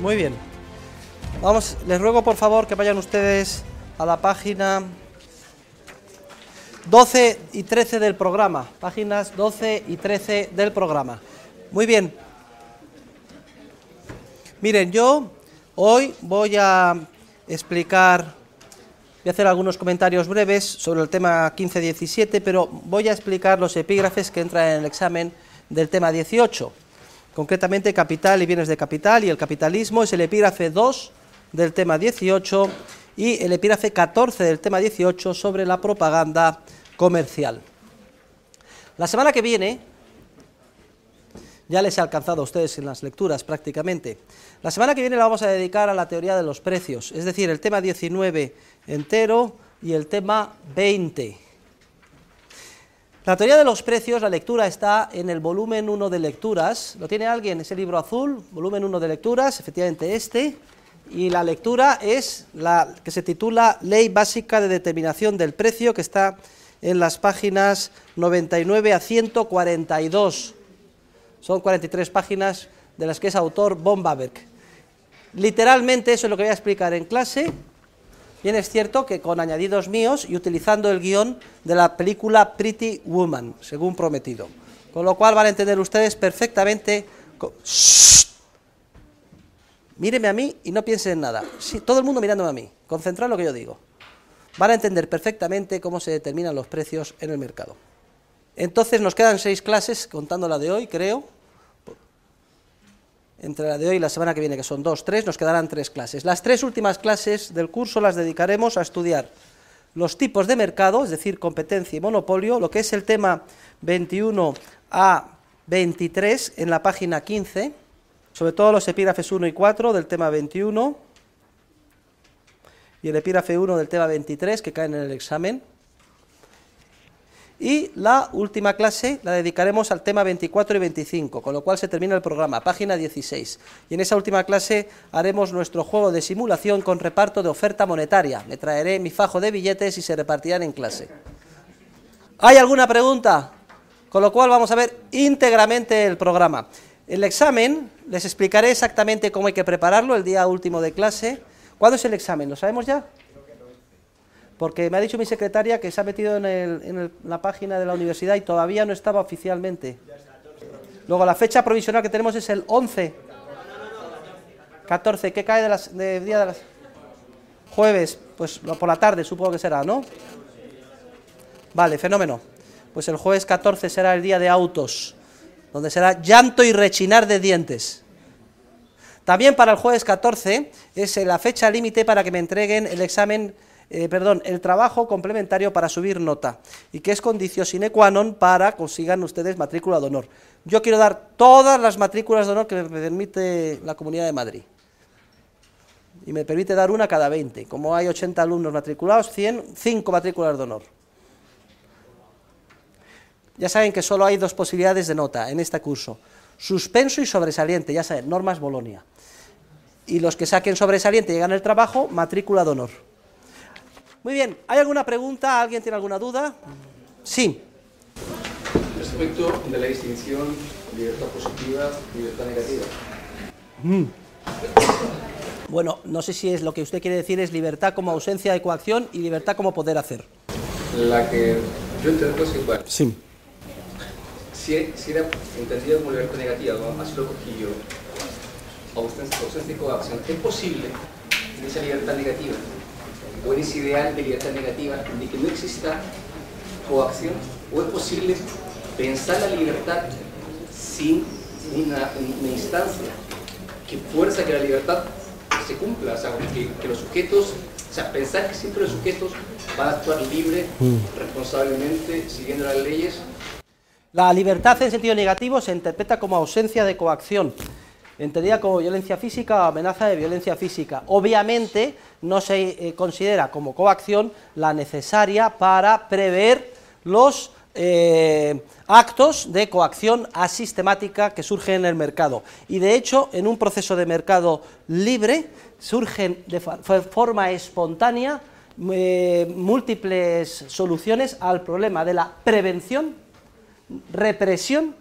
Muy bien. Vamos, les ruego por favor que vayan ustedes a la página 12 y 13 del programa. Páginas 12 y 13 del programa. Muy bien. Miren, yo hoy voy a explicar, voy a hacer algunos comentarios breves sobre el tema 15-17, pero voy a explicar los epígrafes que entran en el examen del tema 18 concretamente Capital y bienes de capital y el capitalismo, es el epígrafe 2 del tema 18 y el epígrafe 14 del tema 18 sobre la propaganda comercial. La semana que viene, ya les he alcanzado a ustedes en las lecturas prácticamente, la semana que viene la vamos a dedicar a la teoría de los precios, es decir, el tema 19 entero y el tema 20. La teoría de los precios, la lectura está en el volumen 1 de lecturas. ¿Lo tiene alguien? Ese libro azul, volumen 1 de lecturas, efectivamente este. Y la lectura es la que se titula Ley Básica de Determinación del Precio, que está en las páginas 99 a 142. Son 43 páginas de las que es autor von Literalmente eso es lo que voy a explicar en clase. Bien es cierto que con añadidos míos y utilizando el guión de la película Pretty Woman, según prometido. Con lo cual van a entender ustedes perfectamente... Míreme a mí y no piensen en nada. Sí, todo el mundo mirándome a mí. Concentrad lo que yo digo. Van a entender perfectamente cómo se determinan los precios en el mercado. Entonces nos quedan seis clases, contando la de hoy, creo entre la de hoy y la semana que viene, que son dos, tres, nos quedarán tres clases. Las tres últimas clases del curso las dedicaremos a estudiar los tipos de mercado, es decir, competencia y monopolio, lo que es el tema 21 a 23 en la página 15, sobre todo los epígrafes 1 y 4 del tema 21 y el epígrafe 1 del tema 23 que caen en el examen. Y la última clase la dedicaremos al tema 24 y 25, con lo cual se termina el programa, página 16. Y en esa última clase haremos nuestro juego de simulación con reparto de oferta monetaria. Me traeré mi fajo de billetes y se repartirán en clase. ¿Hay alguna pregunta? Con lo cual vamos a ver íntegramente el programa. El examen, les explicaré exactamente cómo hay que prepararlo el día último de clase. ¿Cuándo es el examen? ¿Lo sabemos ya? porque me ha dicho mi secretaria que se ha metido en, la página de la universidad y todavía no estaba oficialmente. Luego, la fecha provisional que tenemos es el 11. 14, ¿qué cae de día de las...? Jueves, pues por la tarde supongo que será, ¿no? Vale, fenómeno. Pues el jueves 14 será el día de autos, donde será llanto y rechinar de dientes. También para el jueves 14 es eh, la fecha límite para que me entreguen el examen eh, perdón, el trabajo complementario para subir nota y que es condicio sine qua non para consigan ustedes matrícula de honor. Yo quiero dar todas las matrículas de honor que me permite la Comunidad de Madrid. Y me permite dar una cada 20. Como hay 80 alumnos matriculados, 100, 5 matrículas de honor. Ya saben que solo hay dos posibilidades de nota en este curso. Suspenso y sobresaliente, ya saben, normas Bolonia. Y los que saquen sobresaliente y llegan al trabajo, matrícula de honor. Muy bien, ¿hay alguna pregunta? ¿Alguien tiene alguna duda? Sí. Respecto de la distinción libertad positiva y libertad negativa. Mm. Bueno, no sé si es lo que usted quiere decir es libertad como ausencia de coacción y libertad como poder hacer. La que yo entiendo es igual. Sí. Si, era entendido como libertad negativa, ¿no? así lo cogí yo, ausencia, ausencia de coacción, ¿es posible en esa libertad negativa? o en ideal de libertad negativa de que no exista coacción? ¿O es posible pensar la libertad sin una, instancia que fuerza que la libertad se cumpla? O sea, que, los sujetos o sea, pensar que siempre los sujetos van a actuar libre, mm. responsablemente, siguiendo las leyes. La libertad en sentido negativo se interpreta como ausencia de coacción, entendida como violencia física o amenaza de violencia física. Obviamente, no se eh, considera como coacción la necesaria para prever los eh, actos de coacción asistemática que surgen en el mercado. Y de hecho, en un proceso de mercado libre, surgen de forma espontánea eh, múltiples soluciones al problema de la prevención, represión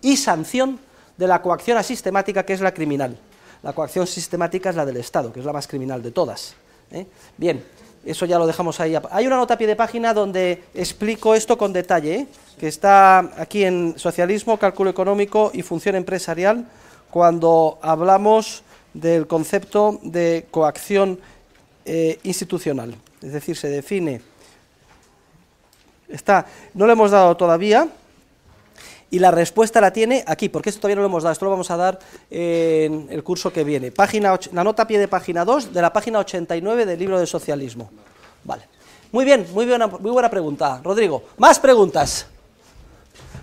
y sanción de la coacción asistemática que es la criminal. La coacción sistemática es la del Estado, que es la más criminal de todas. ¿eh? Bien, eso ya lo dejamos ahí. Hay una nota a pie de página donde explico esto con detalle, ¿eh? que está aquí en Socialismo, Cálculo Económico y Función Empresarial, cuando hablamos del concepto de coacción eh, institucional. Es decir, se define... Está, no lo hemos dado todavía, y la respuesta la tiene aquí, porque esto todavía no lo hemos dado, esto lo vamos a dar en el curso que viene. Página la nota pie de página 2 de la página 89 del libro de socialismo. Vale. Muy bien, muy buena, muy buena pregunta, Rodrigo. ¿Más preguntas?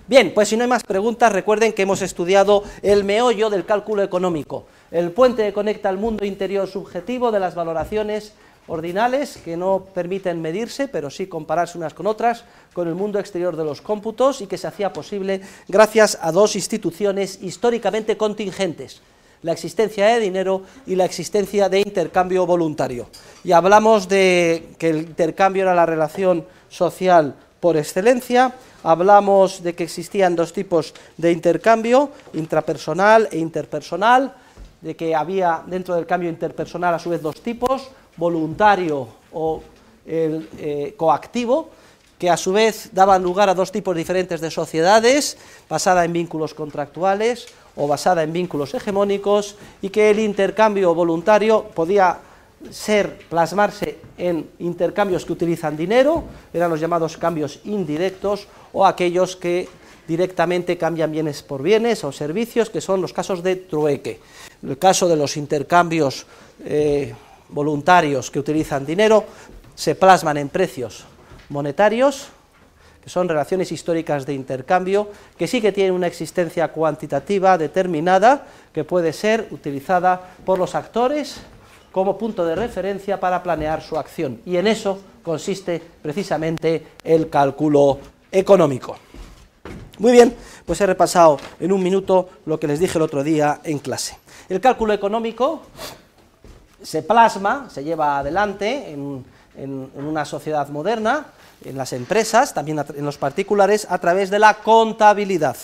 Bien, pues si no hay más preguntas, recuerden que hemos estudiado el meollo del cálculo económico, el puente que conecta al mundo interior subjetivo de las valoraciones ordinales que no permiten medirse, pero sí compararse unas con otras, con el mundo exterior de los cómputos y que se hacía posible gracias a dos instituciones históricamente contingentes la existencia de dinero y la existencia de intercambio voluntario. Y hablamos de que el intercambio era la relación social por excelencia, hablamos de que existían dos tipos de intercambio, intrapersonal e interpersonal, de que había dentro del cambio interpersonal a su vez dos tipos, voluntario o eh, coactivo, que a su vez daban lugar a dos tipos diferentes de sociedades, basada en vínculos contractuales o basada en vínculos hegemónicos, y que el intercambio voluntario podía ser, plasmarse en intercambios que utilizan dinero, eran los llamados cambios indirectos, o aquellos que directamente cambian bienes por bienes o servicios, que son los casos de trueque. El caso de los intercambios eh, voluntarios que utilizan dinero se plasman en precios monetarios, que son relaciones históricas de intercambio, que sí que tienen una existencia cuantitativa determinada, que puede ser utilizada por los actores como punto de referencia para planear su acción. Y en eso consiste precisamente el cálculo económico. Muy bien, pues he repasado en un minuto lo que les dije el otro día en clase. El cálculo económico se plasma, se lleva adelante en, una sociedad moderna, en las empresas, también en los particulares, a través de la contabilidad.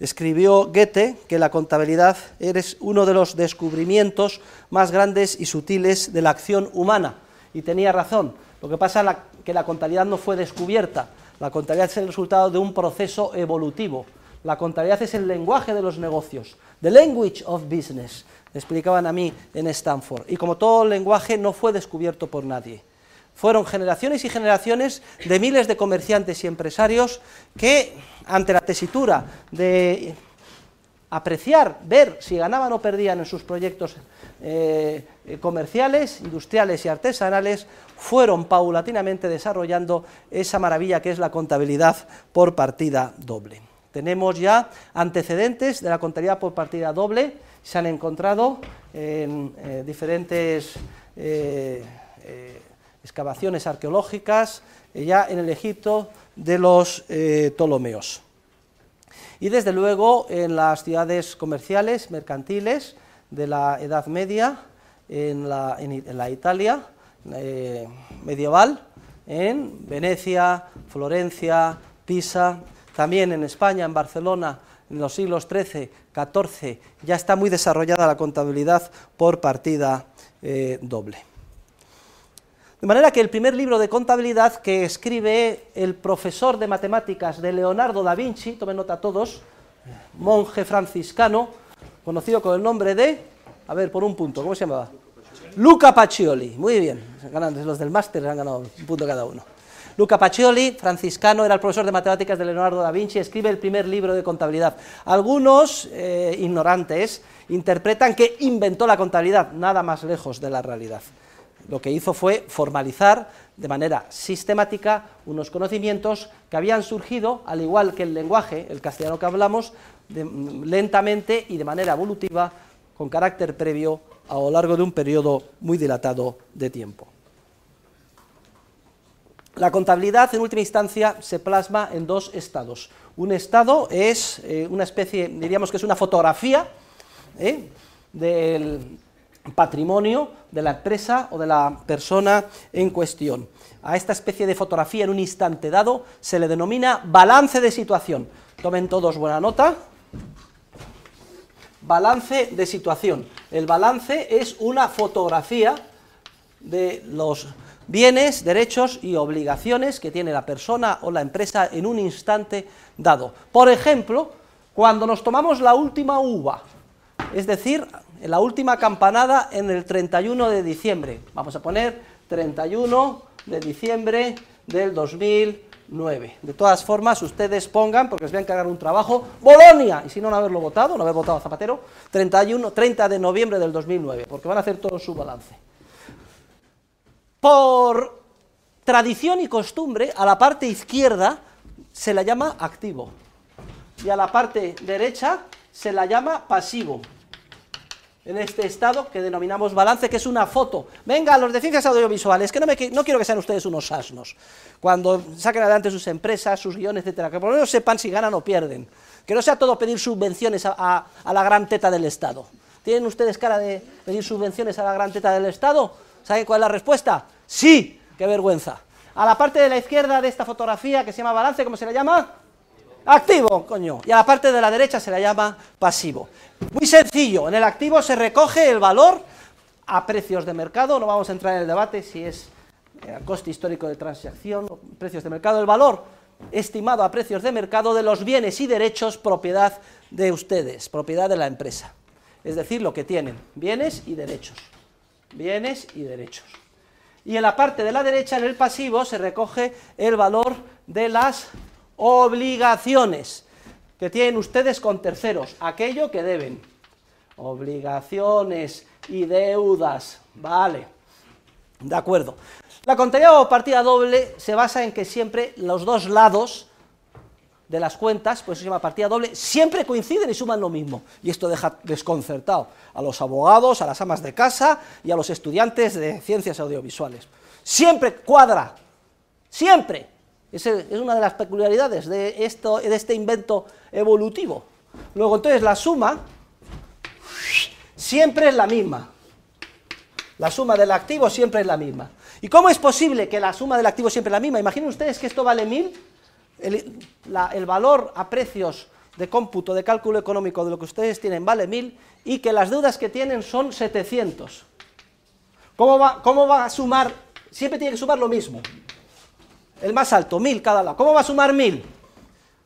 Escribió Goethe que la contabilidad es uno de los descubrimientos más grandes y sutiles de la acción humana. Y tenía razón. Lo que pasa es que la contabilidad no fue descubierta. La contabilidad es el resultado de un proceso evolutivo. La contabilidad es el lenguaje de los negocios, the language of business explicaban a mí en Stanford. Y como todo lenguaje no fue descubierto por nadie. Fueron generaciones y generaciones de miles de comerciantes y empresarios que, ante la tesitura de apreciar, ver si ganaban o perdían en sus proyectos eh, eh, comerciales, industriales y artesanales, fueron paulatinamente desarrollando esa maravilla que es la contabilidad por partida doble. Tenemos ya antecedentes de la contabilidad por partida doble, se han encontrado en eh, diferentes eh, eh, excavaciones arqueológicas ya en el Egipto de los Ptolomeos. Y desde luego en las ciudades comerciales, mercantiles de la Edad Media, en la, en la Italia medieval, en Venecia, Florencia, Pisa, también en España, en Barcelona, en los siglos XIII, XIV, ya está muy desarrollada la contabilidad por partida eh, doble. De manera que el primer libro de contabilidad que escribe el profesor de matemáticas de Leonardo da Vinci, tomen nota todos, monje franciscano, conocido con el nombre de, a ver, por un punto, ¿cómo se llamaba? Luca Pacioli. Muy bien, los del máster han ganado un punto cada uno. Luca Pacioli, franciscano, era el profesor de matemáticas de Leonardo da Vinci, escribe el primer libro de contabilidad. Algunos eh, ignorantes interpretan que inventó la contabilidad, nada más lejos de la realidad. Lo que hizo fue formalizar de manera sistemática unos conocimientos que habían surgido, al igual que el lenguaje, el castellano que hablamos, mm, lentamente y de manera evolutiva, con carácter previo a lo largo de un periodo muy dilatado de tiempo. La contabilidad, en última instancia, se plasma en dos estados. Un estado es eh, una especie, diríamos que es una fotografía ¿eh? del patrimonio de la empresa o de la persona en cuestión. A esta especie de fotografía en un instante dado se le denomina balance de situación. Tomen todos buena nota. Balance de situación. El balance es una fotografía de los bienes, derechos y obligaciones que tiene la persona o la empresa en un instante dado. Por ejemplo, cuando nos tomamos la última uva, es decir, la última campanada en el 31 de diciembre. Vamos a poner 31 de diciembre del 2009. De todas formas, ustedes pongan, porque les voy a encargar un trabajo, Bolonia, y si no, no haberlo votado, no haber votado a Zapatero, 31, 30 de noviembre del 2009, porque van a hacer todo su balance. Por tradición y costumbre, a la parte izquierda se la llama activo y a la parte derecha se la llama pasivo. En este estado que denominamos balance, que es una foto. Venga, los de ciencias audiovisuales, que no, quiero que sean ustedes unos asnos. Cuando saquen adelante sus empresas, sus guiones, etcétera, que por lo menos sepan si ganan o pierden. Que no sea todo pedir subvenciones a, a la gran teta del Estado. ¿Tienen ustedes cara de pedir subvenciones a la gran teta del Estado? ¿Saben cuál es la respuesta? Sí, qué vergüenza. A la parte de la izquierda de esta fotografía que se llama balance, ¿cómo se le llama? Activo, coño. Y a la parte de la derecha se la llama pasivo. Muy sencillo, en el activo se recoge el valor a precios de mercado, no vamos a entrar en el debate si es eh, a coste histórico de transacción, precios de mercado, el valor estimado a precios de mercado de los bienes y derechos propiedad de ustedes, propiedad de la empresa. Es decir, lo que tienen, bienes y derechos. Bienes y derechos y en la parte de la derecha, en el pasivo, se recoge el valor de las obligaciones que tienen ustedes con terceros, aquello que deben. Obligaciones y deudas, vale, de acuerdo. La contabilidad o partida doble se basa en que siempre los dos lados de las cuentas, por eso se llama partida doble, siempre coinciden y suman lo mismo. Y esto deja desconcertado a los abogados, a las amas de casa y a los estudiantes de ciencias audiovisuales. Siempre cuadra, siempre. Es, es una de las peculiaridades de, esto, de este invento evolutivo. Luego, entonces, la suma siempre es la misma. La suma del activo siempre es la misma. ¿Y cómo es posible que la suma del activo siempre es la misma? Imaginen ustedes que esto vale mil el, valor a precios de cómputo, de cálculo económico de lo que ustedes tienen vale 1000 y que las deudas que tienen son 700. ¿Cómo va, cómo va a sumar? Siempre tiene que sumar lo mismo. El más alto, 1000 cada lado. ¿Cómo va a sumar 1000?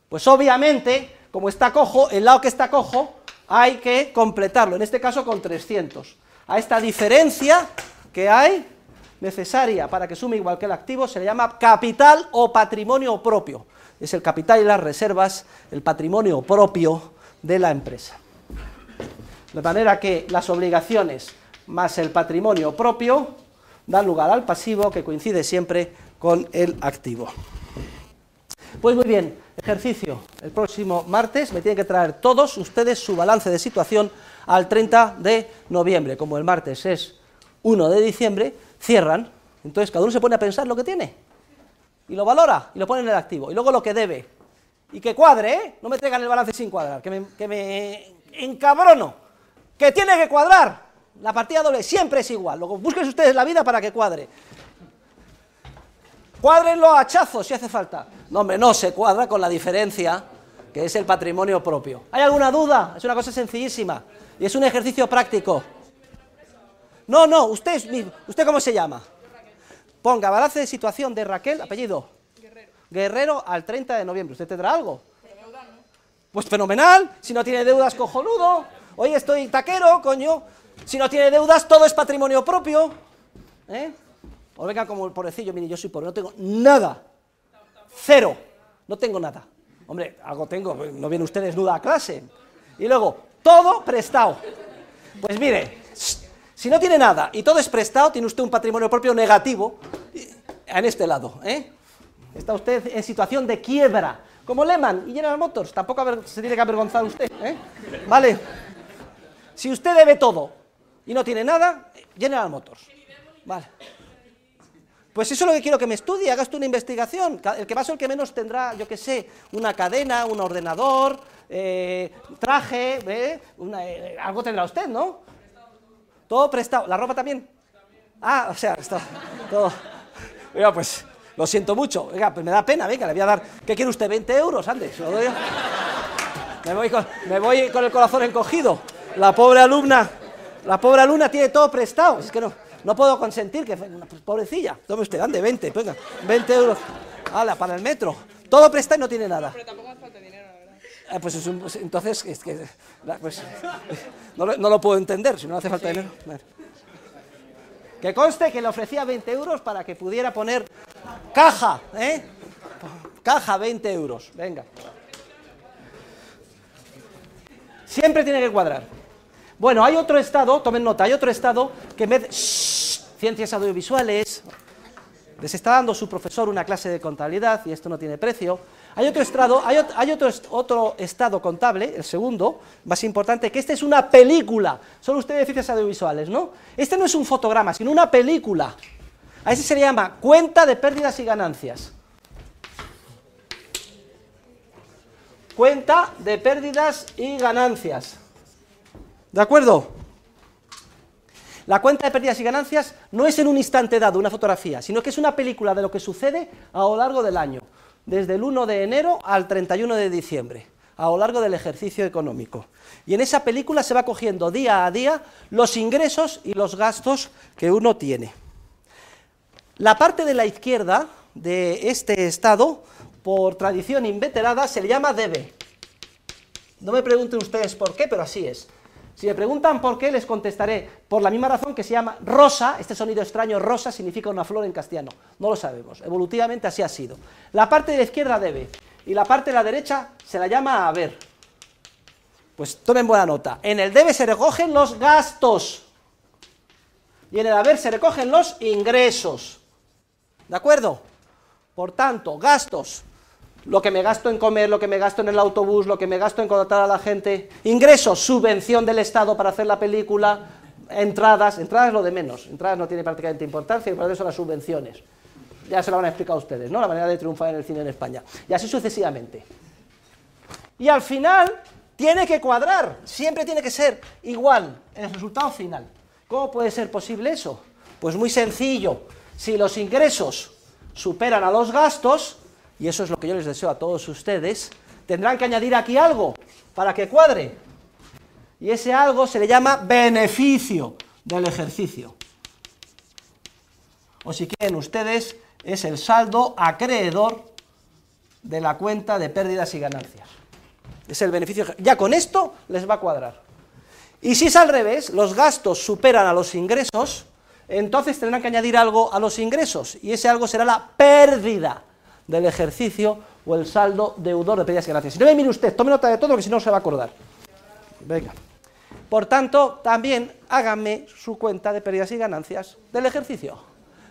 Pues obviamente, como está cojo, el lado que está cojo, hay que completarlo, en este caso con 300. A esta diferencia que hay necesaria para que sume igual que el activo se le llama capital o patrimonio propio es el capital y las reservas, el patrimonio propio de la empresa. De manera que las obligaciones más el patrimonio propio dan lugar al pasivo que coincide siempre con el activo. Pues muy bien, ejercicio. El próximo martes me tienen que traer todos ustedes su balance de situación al 30 de noviembre. Como el martes es 1 de diciembre, cierran. Entonces cada uno se pone a pensar lo que tiene y lo valora y lo pone en el activo. Y luego lo que debe. Y que cuadre, ¿eh? No me traigan el balance sin cuadrar, que me, que me encabrono. Que tiene que cuadrar. La partida doble siempre es igual. Luego busquen ustedes la vida para que cuadre. cuadren a hachazos si hace falta. No, hombre, no se cuadra con la diferencia que es el patrimonio propio. ¿Hay alguna duda? Es una cosa sencillísima y es un ejercicio práctico. No, no, usted, ¿usted cómo se llama? Ponga balance de situación de Raquel, apellido. Guerrero. Guerrero al 30 de noviembre. ¿Usted tendrá algo? Pues fenomenal. Si no tiene deudas, cojonudo. Hoy estoy taquero, coño. Si no tiene deudas, todo es patrimonio propio. ¿eh? O venga como el pobrecillo, mire, yo soy pobre, no tengo nada. Cero. No tengo nada. Hombre, algo tengo, no viene usted desnuda a clase. Y luego, todo prestado. Pues mire, si no tiene nada y todo es prestado, tiene usted un patrimonio propio negativo en este lado. ¿eh? Está usted en situación de quiebra, como Lehman y General Motors. Tampoco se tiene que avergonzar usted. ¿eh? ¿Vale? Si usted debe todo y no tiene nada, General Motors. Vale. Pues eso es lo que quiero que me estudie, haga usted una investigación. El que más o el que menos tendrá, yo qué sé, una cadena, un ordenador, eh, traje, ¿eh? Eh, algo tendrá usted, ¿no? Todo prestado. ¿La ropa también? Ah, o sea, está, todo. Mira, pues lo siento mucho. Venga, pues me da pena, venga, le voy a dar. ¿Qué quiere usted? ¿20 euros? Ande, Me voy, con, me voy con el corazón encogido. La pobre alumna, la pobre alumna tiene todo prestado. Es que no, no puedo consentir que. Una pues, pobrecilla. Tome usted, ande, 20, venga, 20 euros. Hala, para el metro. Todo prestado y no tiene nada. Ah, pues, pues entonces, pues, no, lo, puedo entender, si no hace falta dinero. Que conste que le ofrecía 20 euros para que pudiera poner caja, ¿eh? Caja, 20 euros, venga. Siempre tiene que cuadrar. Bueno, hay otro estado, tomen nota, hay otro estado que me... ciencias audiovisuales. Les está dando su profesor una clase de contabilidad y esto no tiene precio. Hay otro, estado, hay, otro, otro estado contable, el segundo, más importante, que este es una película. Son ustedes ciencias audiovisuales, ¿no? Este no es un fotograma, sino una película. A ese se le llama cuenta de pérdidas y ganancias. Cuenta de pérdidas y ganancias. ¿De acuerdo? La cuenta de pérdidas y ganancias no es en un instante dado una fotografía, sino que es una película de lo que sucede a lo largo del año desde el 1 de enero al 31 de diciembre, a lo largo del ejercicio económico. Y en esa película se va cogiendo día a día los ingresos y los gastos que uno tiene. La parte de la izquierda de este estado, por tradición inveterada, se le llama debe. No me pregunten ustedes por qué, pero así es. Si me preguntan por qué, les contestaré, por la misma razón que se llama rosa, este sonido extraño, rosa significa una flor en castellano, no lo sabemos, evolutivamente así ha sido. La parte de la izquierda debe, y la parte de la derecha se la llama haber. Pues tomen buena nota, en el debe se recogen los gastos, y en el haber se recogen los ingresos, ¿de acuerdo? Por tanto, gastos lo que me gasto en comer, lo que me gasto en el autobús, lo que me gasto en contratar a la gente. Ingresos, subvención del Estado para hacer la película, entradas, entradas lo de menos, entradas no tiene prácticamente importancia y para eso son las subvenciones. Ya se lo van a explicar ustedes, ¿no? La manera de triunfar en el cine en España. Y así sucesivamente. Y al final tiene que cuadrar, siempre tiene que ser igual en el resultado final. ¿Cómo puede ser posible eso? Pues muy sencillo. Si los ingresos superan a los gastos, y eso es lo que yo les deseo a todos ustedes, tendrán que añadir aquí algo para que cuadre. Y ese algo se le llama beneficio del ejercicio. O si quieren ustedes, es el saldo acreedor de la cuenta de pérdidas y ganancias. Es el beneficio. Ya con esto les va a cuadrar. Y si es al revés, los gastos superan a los ingresos, entonces tendrán que añadir algo a los ingresos, y ese algo será la pérdida del ejercicio o el saldo deudor de pérdidas y ganancias. Si no me mire usted, tome nota de todo, que si no se va a acordar. Venga. Por tanto, también hágame su cuenta de pérdidas y ganancias del ejercicio.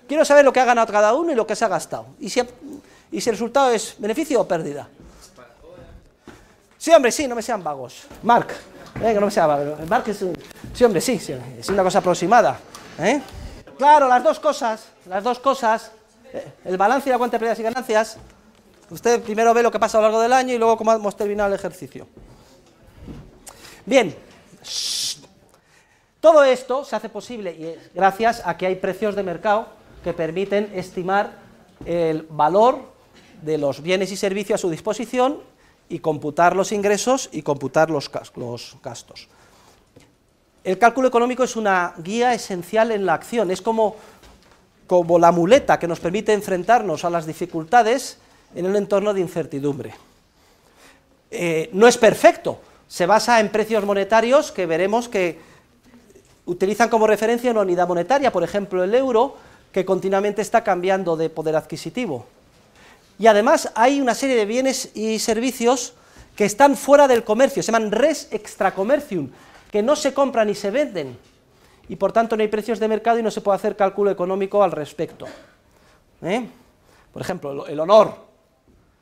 Quiero saber lo que ha ganado cada uno y lo que se ha gastado. Y si, y si el resultado es beneficio o pérdida. Sí, hombre, sí, no me sean vagos. Mark, venga, no me sean vagos. Mark es un... Sí, hombre, sí, sí, es una cosa aproximada. ¿eh? Claro, las dos cosas, las dos cosas el balance y de pérdidas y ganancias, usted primero ve lo que pasa a lo largo del año y luego cómo hemos terminado el ejercicio. Bien, todo esto se hace posible gracias a que hay precios de mercado que permiten estimar el valor de los bienes y servicios a su disposición y computar los ingresos y computar los, gastos. El cálculo económico es una guía esencial en la acción, es como como la muleta que nos permite enfrentarnos a las dificultades en un entorno de incertidumbre. Eh, no es perfecto, se basa en precios monetarios que veremos que utilizan como referencia una unidad monetaria, por ejemplo el euro, que continuamente está cambiando de poder adquisitivo. Y además hay una serie de bienes y servicios que están fuera del comercio, se llaman res extracomercium, que no se compran ni se venden, y por tanto no hay precios de mercado y no se puede hacer cálculo económico al respecto. ¿eh? Por ejemplo, el honor,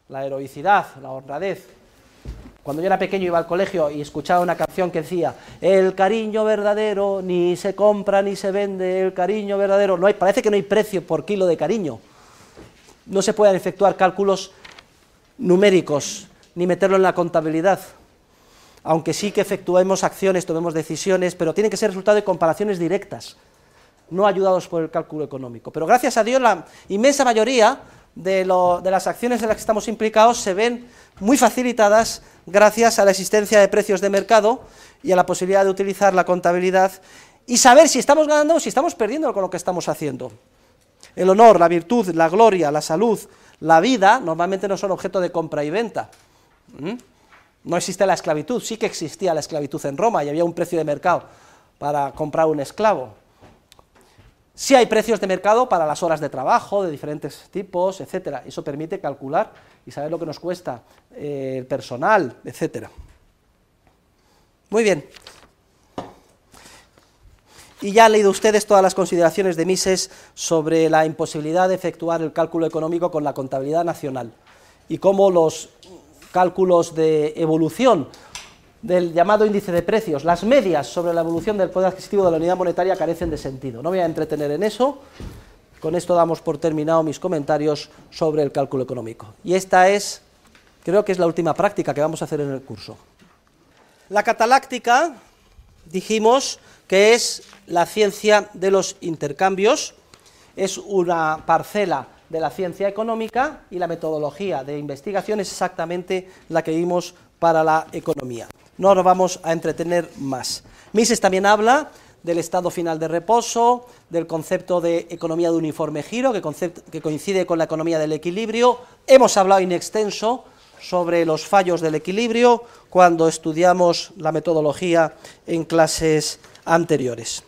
la heroicidad, la honradez. Cuando yo era pequeño iba al colegio y escuchaba una canción que decía, el cariño verdadero ni se compra ni se vende, el cariño verdadero, no hay, parece que no hay precio por kilo de cariño. No se pueden efectuar cálculos numéricos ni meterlo en la contabilidad aunque sí que efectuemos acciones, tomemos decisiones, pero tienen que ser resultado de comparaciones directas, no ayudados por el cálculo económico. Pero gracias a Dios la inmensa mayoría de, las acciones en las que estamos implicados se ven muy facilitadas gracias a la existencia de precios de mercado y a la posibilidad de utilizar la contabilidad y saber si estamos ganando o si estamos perdiendo con lo que estamos haciendo. El honor, la virtud, la gloria, la salud, la vida normalmente no son objeto de compra y venta. ¿Mm? no existe la esclavitud, sí que existía la esclavitud en Roma y había un precio de mercado para comprar un esclavo. Sí hay precios de mercado para las horas de trabajo de diferentes tipos, etcétera. Eso permite calcular y saber lo que nos cuesta eh, el personal, etcétera. Muy bien. Y ya han leído ustedes todas las consideraciones de Mises sobre la imposibilidad de efectuar el cálculo económico con la contabilidad nacional y cómo los cálculos de evolución del llamado índice de precios, las medias sobre la evolución del poder adquisitivo de la unidad monetaria carecen de sentido. No voy a entretener en eso. Con esto damos por terminado mis comentarios sobre el cálculo económico. Y esta es, creo que es la última práctica que vamos a hacer en el curso. La cataláctica, dijimos, que es la ciencia de los intercambios, es una parcela de la ciencia económica y la metodología de investigación es exactamente la que vimos para la economía. No nos vamos a entretener más. Mises también habla del estado final de reposo, del concepto de economía de uniforme giro, que, que coincide con la economía del equilibrio. Hemos hablado en extenso sobre los fallos del equilibrio cuando estudiamos la metodología en clases anteriores.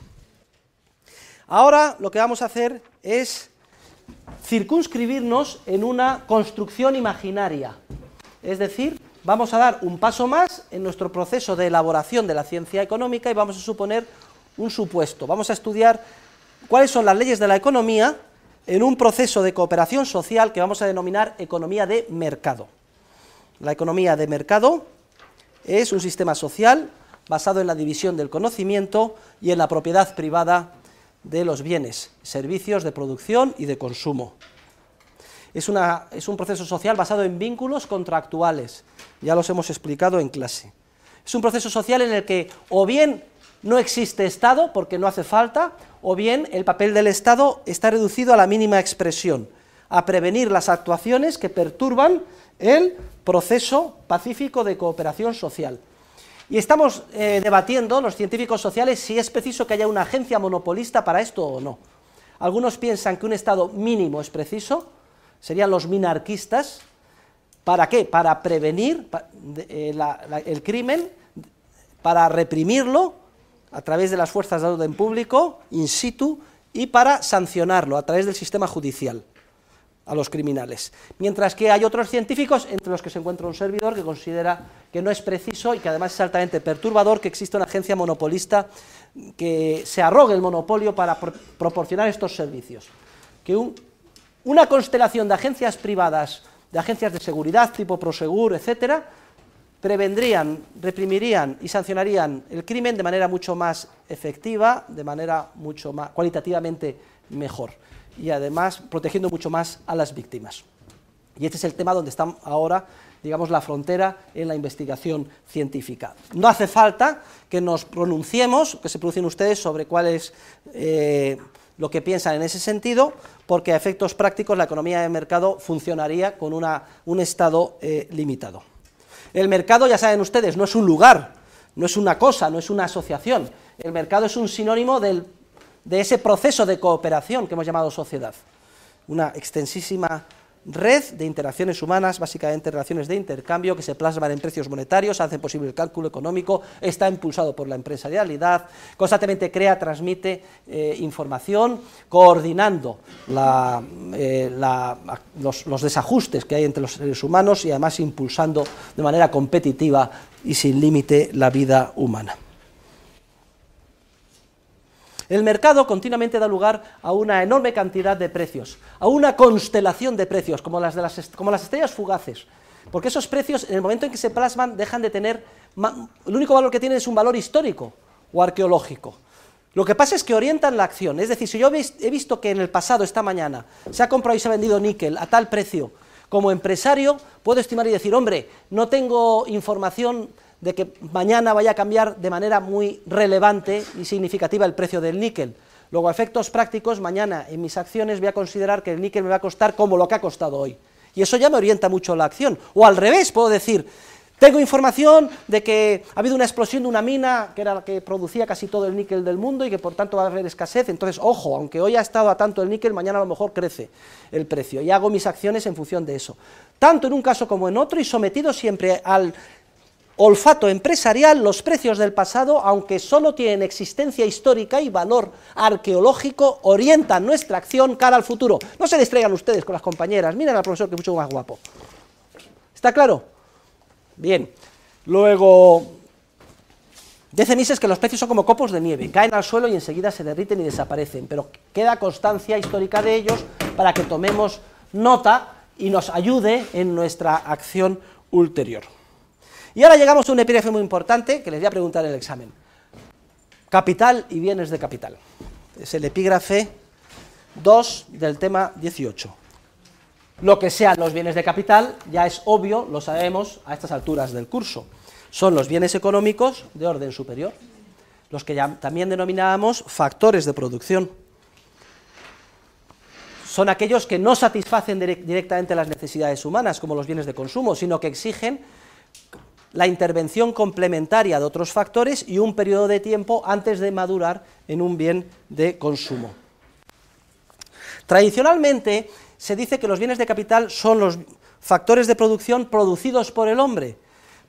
Ahora lo que vamos a hacer es circunscribirnos en una construcción imaginaria. Es decir, vamos a dar un paso más en nuestro proceso de elaboración de la ciencia económica y vamos a suponer un supuesto. Vamos a estudiar cuáles son las leyes de la economía en un proceso de cooperación social que vamos a denominar economía de mercado. La economía de mercado es un sistema social basado en la división del conocimiento y en la propiedad privada de los bienes, servicios de producción y de consumo. Es, es, un proceso social basado en vínculos contractuales, ya los hemos explicado en clase. Es un proceso social en el que o bien no existe Estado porque no hace falta, o bien el papel del Estado está reducido a la mínima expresión, a prevenir las actuaciones que perturban el proceso pacífico de cooperación social. Y estamos eh, debatiendo los científicos sociales si es preciso que haya una agencia monopolista para esto o no. Algunos piensan que un Estado mínimo es preciso, serían los minarquistas. ¿Para qué? Para prevenir eh, el crimen, para reprimirlo a través de las fuerzas de orden público, in situ, y para sancionarlo a través del sistema judicial a los criminales. Mientras que hay otros científicos, entre los que se encuentra un servidor, que considera que no es preciso y que además es altamente perturbador que exista una agencia monopolista que se arrogue el monopolio para proporcionar estos servicios. Que una constelación de agencias privadas, de agencias de seguridad tipo Prosegur, etcétera, prevendrían, reprimirían y sancionarían el crimen de manera mucho más efectiva, de manera mucho más cualitativamente mejor y además protegiendo mucho más a las víctimas. Y este es el tema donde está ahora, digamos, la frontera en la investigación científica. No hace falta que nos pronunciemos, que se pronuncien ustedes sobre cuál es eh, lo que piensan en ese sentido, porque a efectos prácticos la economía de mercado funcionaría con una, un estado eh, limitado. El mercado, ya saben ustedes, no es un lugar, no es una cosa, no es una asociación. El mercado es un sinónimo del de ese proceso de cooperación que hemos llamado sociedad. Una extensísima red de interacciones humanas, básicamente relaciones de intercambio que se plasman en precios monetarios, hacen posible el cálculo económico, está impulsado por la empresarialidad, constantemente crea, transmite eh, información, coordinando eh, los, desajustes que hay entre los seres humanos y además impulsando de manera competitiva y sin límite la vida humana. El mercado continuamente da lugar a una enorme cantidad de precios, a una constelación de precios, como las, de las, como las estrellas fugaces. Porque esos precios, en el momento en que se plasman, dejan de tener... El único valor que tienen es un valor histórico o arqueológico. Lo que pasa es que orientan la acción. Es decir, si yo he visto que en el pasado, esta mañana, se ha comprado y se ha vendido níquel a tal precio, como empresario puedo estimar y decir, hombre, no tengo información de que mañana vaya a cambiar de manera muy relevante y significativa el precio del níquel. Luego, a efectos prácticos, mañana en mis acciones voy a considerar que el níquel me va a costar como lo que ha costado hoy. Y eso ya me orienta mucho la acción. O al revés, puedo decir, tengo información de que ha habido una explosión de una mina que era la que producía casi todo el níquel del mundo y que por tanto va a haber escasez. Entonces, ojo, aunque hoy ha estado a tanto el níquel, mañana a lo mejor crece el precio. Y hago mis acciones en función de eso. Tanto en un caso como en otro y sometido siempre al olfato empresarial, los precios del pasado, aunque solo tienen existencia histórica y valor arqueológico, orientan nuestra acción cara al futuro. No se distraigan ustedes con las compañeras, miren al profesor que es mucho más guapo. ¿Está claro? Bien. Luego, dice que los precios son como copos de nieve, caen al suelo y enseguida se derriten y desaparecen, pero queda constancia histórica de ellos para que tomemos nota y nos ayude en nuestra acción ulterior. Y ahora llegamos a un epígrafe muy importante que les voy a preguntar en el examen. Capital y bienes de capital. Es el epígrafe 2 del tema 18. Lo que sean los bienes de capital, ya es obvio, lo sabemos a estas alturas del curso. Son los bienes económicos de orden superior, los que también denominábamos factores de producción. Son aquellos que no satisfacen directamente las necesidades humanas, como los bienes de consumo, sino que exigen la intervención complementaria de otros factores y un periodo de tiempo antes de madurar en un bien de consumo. Tradicionalmente se dice que los bienes de capital son los factores de producción producidos por el hombre,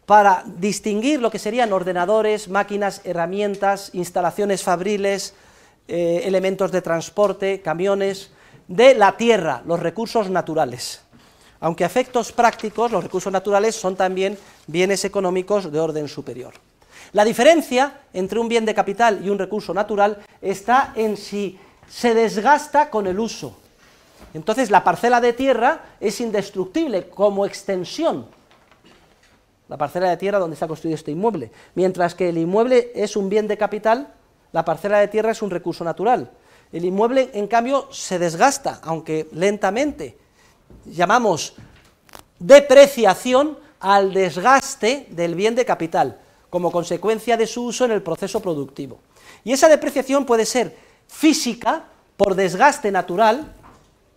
para distinguir lo que serían ordenadores, máquinas, herramientas, instalaciones fabriles, eh, elementos de transporte, camiones, de la tierra, los recursos naturales aunque a efectos prácticos los recursos naturales son también bienes económicos de orden superior. La diferencia entre un bien de capital y un recurso natural está en si se desgasta con el uso. Entonces la parcela de tierra es indestructible como extensión. La parcela de tierra donde está construido este inmueble. Mientras que el inmueble es un bien de capital, la parcela de tierra es un recurso natural. El inmueble, en cambio, se desgasta, aunque lentamente, llamamos depreciación al desgaste del bien de capital, como consecuencia de su uso en el proceso productivo. Y esa depreciación puede ser física, por desgaste natural,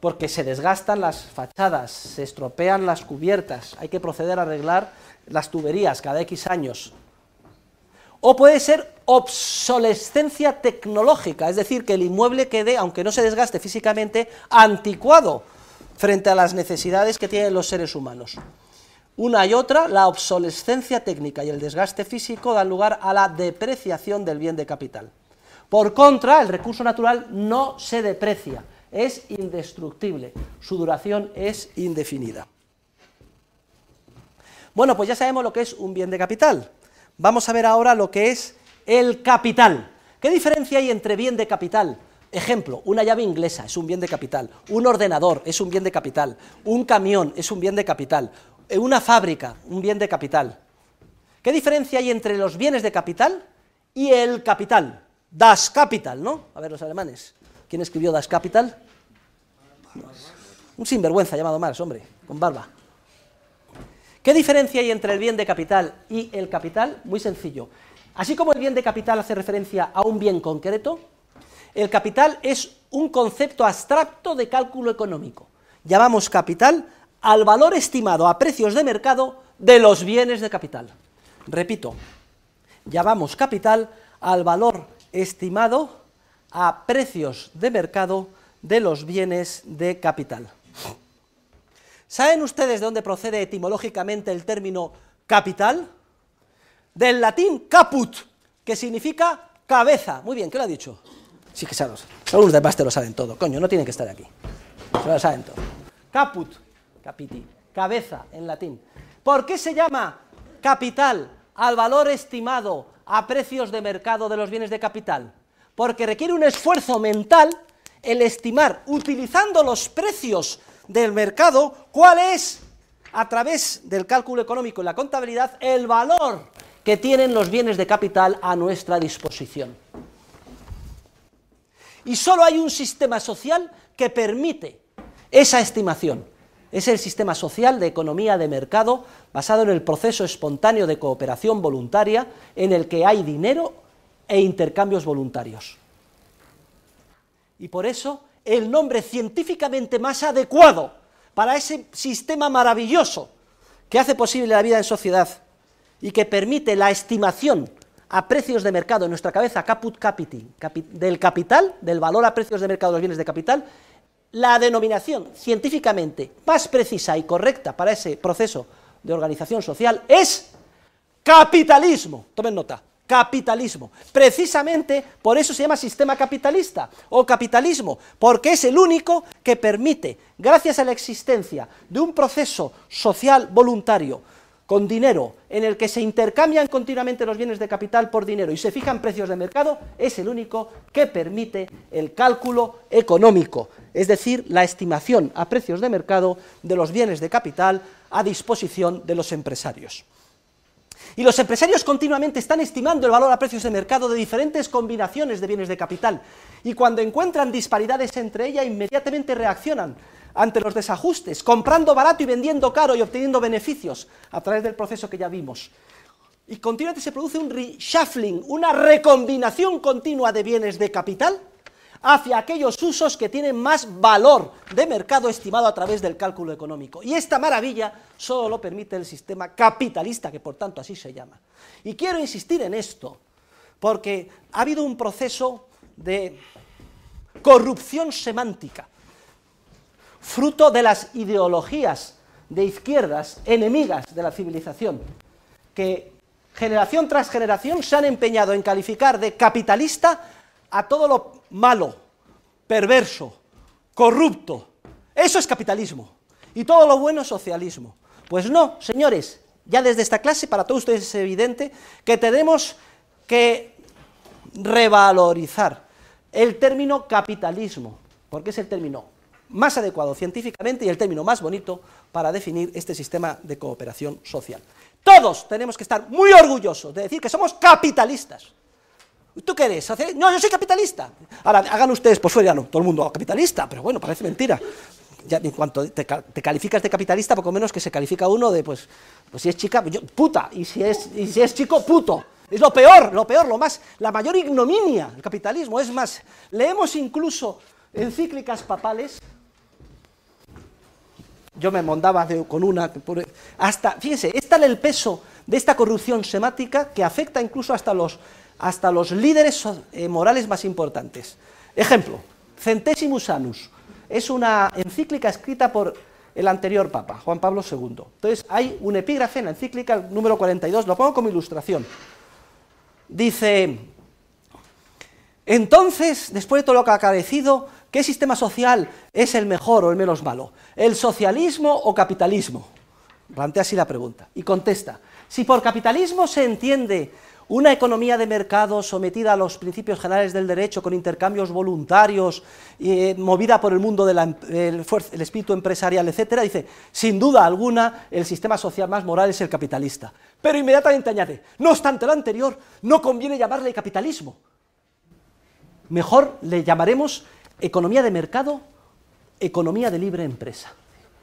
porque se desgastan las fachadas, se estropean las cubiertas, hay que proceder a arreglar las tuberías cada X años. O puede ser obsolescencia tecnológica, es decir, que el inmueble quede, aunque no se desgaste físicamente, anticuado frente a las necesidades que tienen los seres humanos. Una y otra, la obsolescencia técnica y el desgaste físico dan lugar a la depreciación del bien de capital. Por contra, el recurso natural no se deprecia, es indestructible, su duración es indefinida. Bueno, pues ya sabemos lo que es un bien de capital. Vamos a ver ahora lo que es el capital. ¿Qué diferencia hay entre bien de capital? Ejemplo, una llave inglesa es un bien de capital, un ordenador es un bien de capital, un camión es un bien de capital, eh, una fábrica, un bien de capital. ¿Qué diferencia hay entre los bienes de capital y el capital? Das Capital, ¿no? A ver, los alemanes. ¿Quién escribió Das Capital? Un sinvergüenza llamado Marx, hombre, con barba. ¿Qué diferencia hay entre el bien de capital y el capital? Muy sencillo. Así como el bien de capital hace referencia a un bien concreto, el capital es un concepto abstracto de cálculo económico. Llamamos capital al valor estimado a precios de mercado de los bienes de capital. Repito, llamamos capital al valor estimado a precios de mercado de los bienes de capital. ¿Saben ustedes de dónde procede etimológicamente el término capital? Del latín caput, que significa cabeza. Muy bien, ¿qué lo ha dicho? Sí que saben. Algunos alumnos de lo saben todo. Coño, no tienen que estar aquí. Se lo saben todo. Caput, capiti, cabeza en latín. ¿Por qué se llama capital al valor estimado a precios de mercado de los bienes de capital? Porque requiere un esfuerzo mental el estimar, utilizando los precios del mercado, cuál es, a través del cálculo económico y la contabilidad, el valor que tienen los bienes de capital a nuestra disposición. Y solo hay un sistema social que permite esa estimación. Es el sistema social de economía de mercado basado en el proceso espontáneo de cooperación voluntaria en el que hay dinero e intercambios voluntarios. Y por eso el nombre científicamente más adecuado para ese sistema maravilloso que hace posible la vida en sociedad y que permite la estimación a precios de mercado en nuestra cabeza, caput capiti, del capital, del valor a precios de mercado de los bienes de capital, la denominación científicamente más precisa y correcta para ese proceso de organización social es capitalismo. Tomen nota, capitalismo. Precisamente por eso se llama sistema capitalista o capitalismo, porque es el único que permite, gracias a la existencia de un proceso social voluntario, con dinero, en el que se intercambian continuamente los bienes de capital por dinero y se fijan precios de mercado, es el único que permite el cálculo económico, es decir, la estimación a precios de mercado de los bienes de capital a disposición de los empresarios. Y los empresarios continuamente están estimando el valor a precios de mercado de diferentes combinaciones de bienes de capital. Y cuando encuentran disparidades entre ellas, inmediatamente reaccionan ante los desajustes, comprando barato y vendiendo caro y obteniendo beneficios a través del proceso que ya vimos. Y continuamente se produce un reshuffling, una recombinación continua de bienes de capital hacia aquellos usos que tienen más valor de mercado estimado a través del cálculo económico. Y esta maravilla solo lo permite el sistema capitalista, que por tanto así se llama. Y quiero insistir en esto, porque ha habido un proceso de corrupción semántica fruto de las ideologías de izquierdas enemigas de la civilización, que generación tras generación se han empeñado en calificar de capitalista a todo lo malo, perverso, corrupto. Eso es capitalismo. Y todo lo bueno es socialismo. Pues no, señores, ya desde esta clase para todos ustedes es evidente que tenemos que revalorizar el término capitalismo, porque es el término más adecuado científicamente y el término más bonito para definir este sistema de cooperación social. Todos tenemos que estar muy orgullosos de decir que somos capitalistas. ¿Tú qué eres? No, yo soy capitalista. Ahora, hagan ustedes, pues fuera, no, todo el mundo capitalista, pero bueno, parece mentira. Ya, en cuanto te, calificas de capitalista, poco menos que se califica uno de, pues, pues si es chica, puta, y si, es, y si es chico, puto. Es lo peor, lo peor, lo más, la mayor ignominia, el capitalismo. Es más, leemos incluso encíclicas papales yo me mondaba con una, hasta, fíjense, es tal el peso de esta corrupción semática que afecta incluso hasta los, hasta los líderes eh, morales más importantes. Ejemplo, Centesimus Anus, es una encíclica escrita por el anterior Papa, Juan Pablo II. Entonces hay un epígrafe en la encíclica número 42, lo pongo como ilustración. Dice, entonces, después de todo lo que ha acadecido, ¿Qué sistema social es el mejor o el menos malo? ¿El socialismo o capitalismo? Plantea así la pregunta y contesta. Si por capitalismo se entiende una economía de mercado sometida a los principios generales del derecho con intercambios voluntarios, eh, movida por el mundo del em, espíritu empresarial, etc., dice, sin duda alguna, el sistema social más moral es el capitalista. Pero inmediatamente añade, no obstante lo anterior, no conviene llamarle capitalismo. Mejor le llamaremos economía de mercado, economía de libre empresa.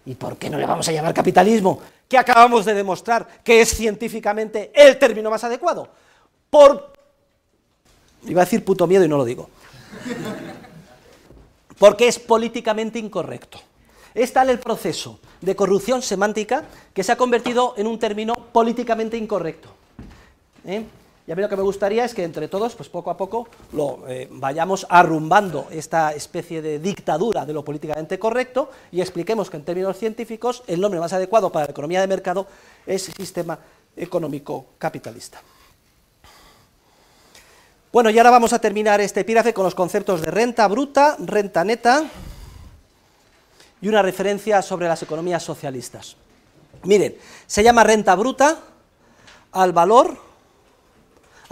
¿Y por qué no le vamos a llamar capitalismo? Que acabamos de demostrar que es científicamente el término más adecuado. Por... Iba a decir puto miedo y no lo digo. Porque es políticamente incorrecto. Es tal el proceso de corrupción semántica que se ha convertido en un término políticamente incorrecto. ¿Eh? Y a mí lo que me gustaría es que entre todos, pues poco a poco, lo eh, vayamos arrumbando esta especie de dictadura de lo políticamente correcto y expliquemos que en términos científicos el nombre más adecuado para la economía de mercado es sistema económico capitalista. Bueno, y ahora vamos a terminar este epígrafe con los conceptos de renta bruta, renta neta y una referencia sobre las economías socialistas. Miren, se llama renta bruta al valor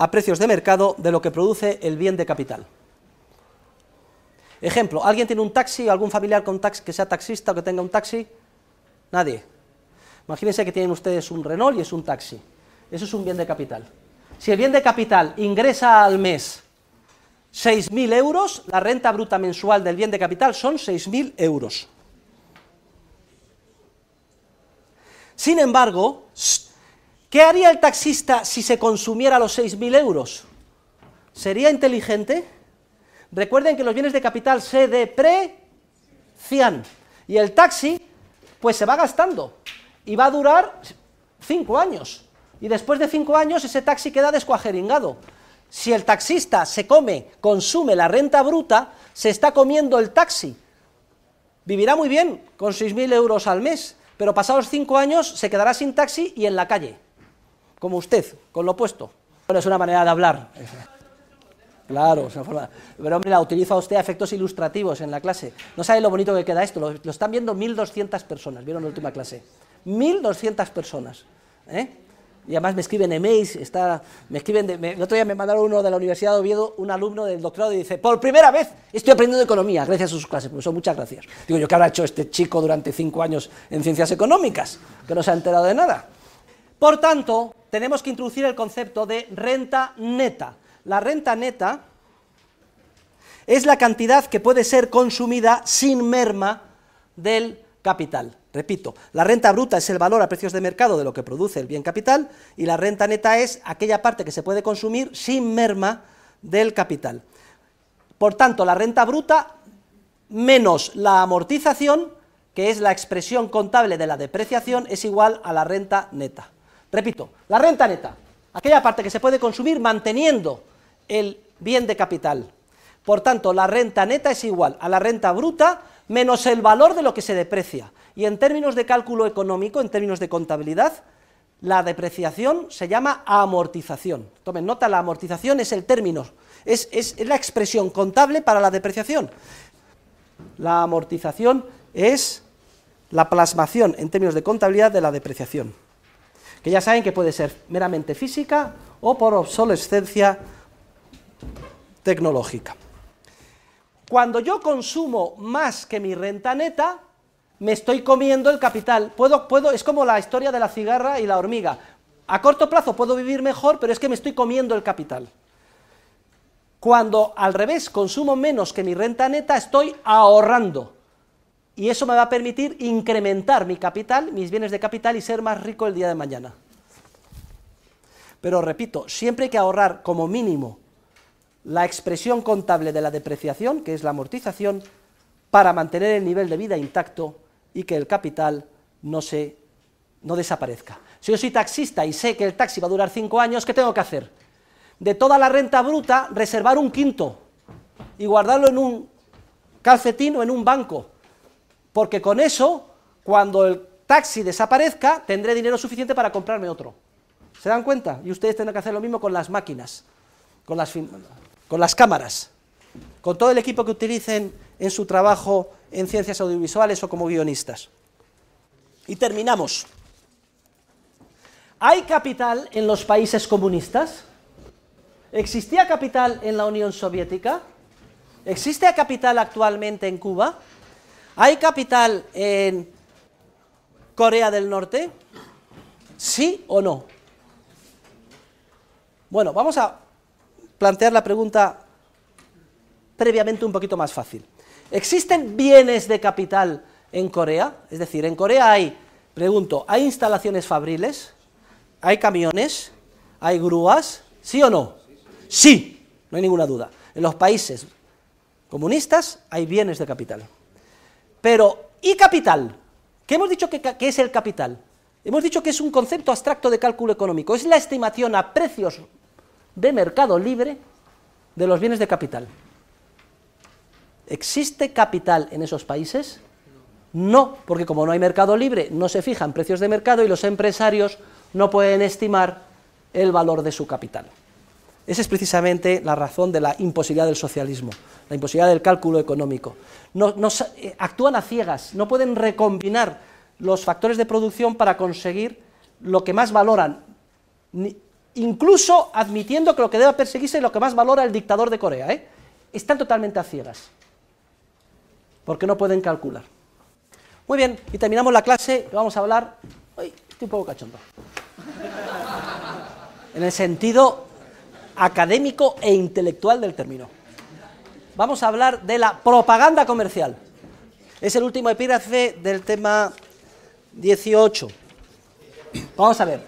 a precios de mercado de lo que produce el bien de capital. Ejemplo, ¿alguien tiene un taxi, o algún familiar con taxi que sea taxista o que tenga un taxi? Nadie. Imagínense que tienen ustedes un Renault y es un taxi. Eso es un bien de capital. Si el bien de capital ingresa al mes 6.000 euros, la renta bruta mensual del bien de capital son 6.000 euros. Sin embargo, ¿Qué haría el taxista si se consumiera los 6.000 euros? ¿Sería inteligente? Recuerden que los bienes de capital se deprecian y el taxi pues se va gastando y va a durar 5 años. Y después de 5 años ese taxi queda descuajeringado. Si el taxista se come, consume la renta bruta, se está comiendo el taxi. Vivirá muy bien con 6.000 euros al mes, pero pasados 5 años se quedará sin taxi y en la calle como usted, con lo opuesto. Bueno, es una manera de hablar. Claro, es una forma. Pero hombre, la utiliza usted a efectos ilustrativos en la clase. No sabe lo bonito que queda esto. Lo, están viendo 1.200 personas. ¿Vieron la última clase? 1.200 personas. ¿eh? Y además me escriben emails. Está, me escriben de, me, el otro día me mandaron uno de la Universidad de Oviedo, un alumno del doctorado, y dice: Por primera vez estoy aprendiendo economía gracias a sus clases, eso pues Muchas gracias. Digo yo, ¿qué habrá hecho este chico durante cinco años en ciencias económicas? Que no se ha enterado de nada. Por tanto, tenemos que introducir el concepto de renta neta. La renta neta es la cantidad que puede ser consumida sin merma del capital. Repito, la renta bruta es el valor a precios de mercado de lo que produce el bien capital y la renta neta es aquella parte que se puede consumir sin merma del capital. Por tanto, la renta bruta menos la amortización, que es la expresión contable de la depreciación, es igual a la renta neta. Repito, la renta neta, aquella parte que se puede consumir manteniendo el bien de capital. Por tanto, la renta neta es igual a la renta bruta menos el valor de lo que se deprecia. Y en términos de cálculo económico, en términos de contabilidad, la depreciación se llama amortización. Tomen nota, la amortización es el término, es, la expresión contable para la depreciación. La amortización es la plasmación en términos de contabilidad de la depreciación que ya saben que puede ser meramente física o por obsolescencia tecnológica. Cuando yo consumo más que mi renta neta, me estoy comiendo el capital. Puedo, puedo, es como la historia de la cigarra y la hormiga. A corto plazo puedo vivir mejor, pero es que me estoy comiendo el capital. Cuando al revés consumo menos que mi renta neta, estoy ahorrando y eso me va a permitir incrementar mi capital, mis bienes de capital y ser más rico el día de mañana. Pero repito, siempre hay que ahorrar como mínimo la expresión contable de la depreciación, que es la amortización, para mantener el nivel de vida intacto y que el capital no, se, no desaparezca. Si yo soy taxista y sé que el taxi va a durar cinco años, ¿qué tengo que hacer? De toda la renta bruta, reservar un quinto y guardarlo en un calcetín o en un banco porque con eso, cuando el taxi desaparezca, tendré dinero suficiente para comprarme otro. ¿Se dan cuenta? Y ustedes tendrán que hacer lo mismo con las máquinas, con las, cámaras, con todo el equipo que utilicen en su trabajo en ciencias audiovisuales o como guionistas. Y terminamos. ¿Hay capital en los países comunistas? ¿Existía capital en la Unión Soviética? ¿Existe capital actualmente en Cuba? ¿Hay capital en Corea del Norte? ¿Sí o no? Bueno, vamos a plantear la pregunta previamente un poquito más fácil. ¿Existen bienes de capital en Corea? Es decir, en Corea hay, pregunto, ¿hay instalaciones fabriles? ¿Hay camiones? ¿Hay grúas? ¿Sí o no? Sí, no hay ninguna duda. En los países comunistas hay bienes de capital. Pero, ¿y capital? ¿Qué hemos dicho que, es el capital? Hemos dicho que es un concepto abstracto de cálculo económico. Es la estimación a precios de mercado libre de los bienes de capital. ¿Existe capital en esos países? No, porque como no hay mercado libre, no se fijan precios de mercado y los empresarios no pueden estimar el valor de su capital. Esa es precisamente la razón de la imposibilidad del socialismo, la imposibilidad del cálculo económico. Eh, actúan a ciegas, no pueden recombinar los factores de producción para conseguir lo que más valoran, incluso admitiendo que lo que debe perseguirse es lo que más valora el dictador de Corea. ¿eh? Están totalmente a ciegas, porque no pueden calcular. Muy bien, y terminamos la clase, vamos a hablar... ¡Uy, estoy un poco cachondo. En el sentido académico e intelectual del término. Vamos a hablar de la propaganda comercial. Es el último epígrafe del tema 18. Vamos a ver.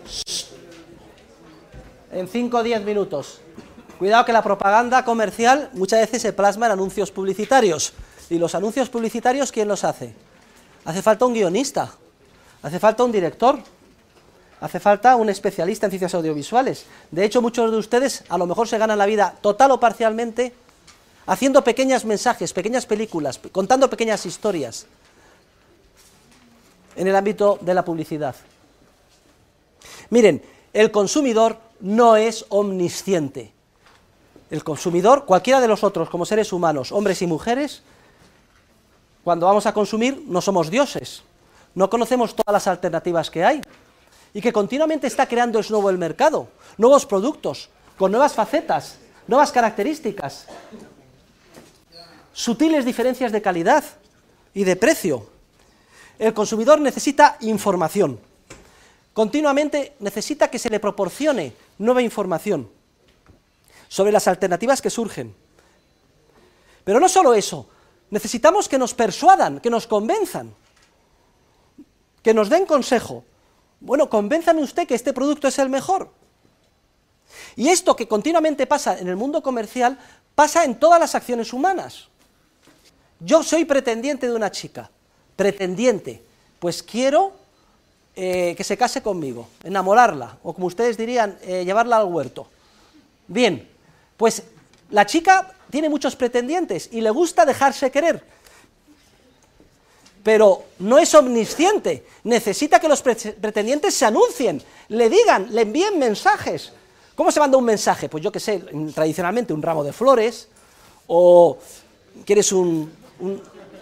En 5 o 10 minutos. Cuidado que la propaganda comercial muchas veces se plasma en anuncios publicitarios. ¿Y los anuncios publicitarios quién los hace? Hace falta un guionista, hace falta un director, hace falta un especialista en ciencias audiovisuales. De hecho, muchos de ustedes a lo mejor se ganan la vida total o parcialmente haciendo pequeños mensajes, pequeñas películas, contando pequeñas historias en el ámbito de la publicidad. Miren, el consumidor no es omnisciente. El consumidor, cualquiera de nosotros como seres humanos, hombres y mujeres, cuando vamos a consumir no somos dioses, no conocemos todas las alternativas que hay, y que continuamente está creando es nuevo el mercado, nuevos productos, con nuevas facetas, nuevas características, sutiles diferencias de calidad y de precio. El consumidor necesita información. Continuamente necesita que se le proporcione nueva información sobre las alternativas que surgen. Pero no solo eso, necesitamos que nos persuadan, que nos convenzan, que nos den consejo, bueno, convénzame usted que este producto es el mejor. Y esto que continuamente pasa en el mundo comercial pasa en todas las acciones humanas. Yo soy pretendiente de una chica, pretendiente, pues quiero eh, que se case conmigo, enamorarla, o como ustedes dirían, eh, llevarla al huerto. Bien, pues la chica tiene muchos pretendientes y le gusta dejarse querer pero no es omnisciente. Necesita que los pretendientes se anuncien, le digan, le envíen mensajes. ¿Cómo se manda un mensaje? Pues yo qué sé, tradicionalmente un ramo de flores, o quieres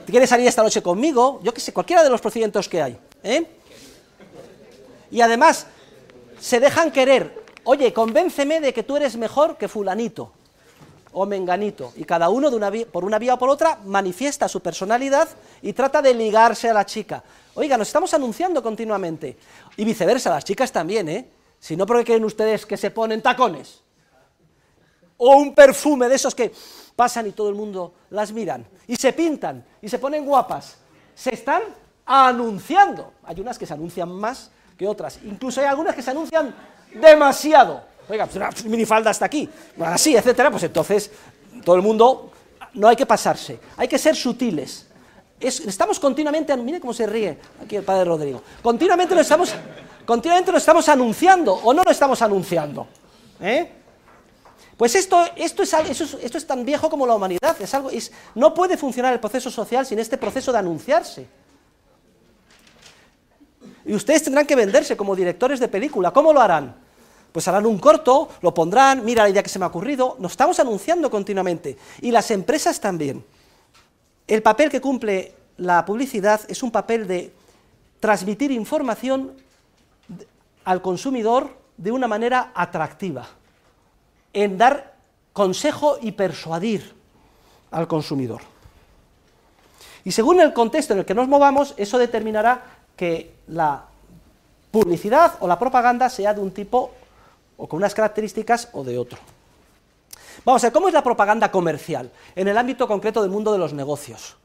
quieres salir esta noche conmigo, yo qué sé, cualquiera de los procedimientos que hay. ¿eh? Y además, se dejan querer, oye, convénceme de que tú eres mejor que fulanito o menganito. Y cada uno, de una por una vía o por otra, manifiesta su personalidad y trata de ligarse a la chica. Oiga, nos estamos anunciando continuamente. Y viceversa, las chicas también, ¿eh? Si no, porque creen ustedes que se ponen tacones? O un perfume de esos que pasan y todo el mundo las miran. Y se pintan y se ponen guapas. Se están anunciando. Hay unas que se anuncian más que otras. Incluso hay algunas que se anuncian demasiado oiga, pues una minifalda hasta aquí, así, etcétera, pues entonces todo el mundo, no hay que pasarse, hay que ser sutiles. estamos continuamente, mire cómo se ríe aquí el padre Rodrigo, continuamente lo estamos, continuamente lo estamos anunciando o no lo estamos anunciando. ¿eh? Pues esto, esto, es, tan viejo como la humanidad, es algo, es, no puede funcionar el proceso social sin este proceso de anunciarse. Y ustedes tendrán que venderse como directores de película, ¿cómo lo harán? Pues harán un corto, lo pondrán, mira la idea que se me ha ocurrido, nos estamos anunciando continuamente. Y las empresas también. El papel que cumple la publicidad es un papel de transmitir información al consumidor de una manera atractiva, en dar consejo y persuadir al consumidor. Y según el contexto en el que nos movamos, eso determinará que la publicidad o la propaganda sea de un tipo o con unas características o de otro. Vamos a ver, ¿cómo es la propaganda comercial en el ámbito concreto del mundo de los negocios?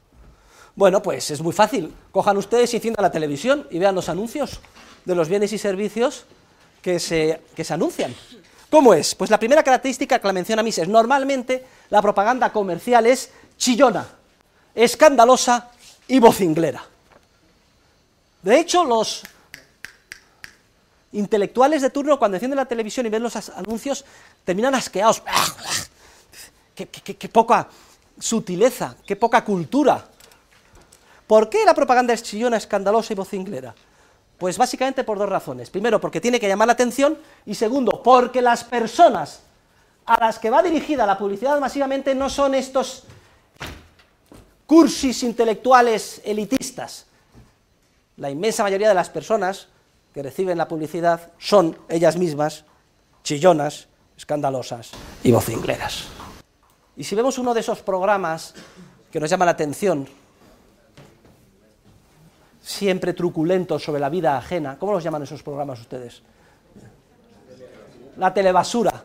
Bueno, pues es muy fácil. Cojan ustedes y enciendan la televisión y vean los anuncios de los bienes y servicios que se, que se anuncian. ¿Cómo es? Pues la primera característica que la menciona Mises, normalmente la propaganda comercial es chillona, escandalosa y vocinglera. De hecho, los intelectuales de turno, cuando encienden la televisión y ven los anuncios, terminan asqueados. Qué, poca sutileza, qué poca cultura. ¿Por qué la propaganda es chillona, escandalosa y vocinglera? Pues básicamente por dos razones. Primero, porque tiene que llamar la atención y segundo, porque las personas a las que va dirigida la publicidad masivamente no son estos cursis intelectuales elitistas. La inmensa mayoría de las personas que reciben la publicidad son ellas mismas chillonas, escandalosas y vocingleras. Y si vemos uno de esos programas que nos llama la atención, siempre truculentos sobre la vida ajena, ¿cómo los llaman esos programas ustedes? La telebasura.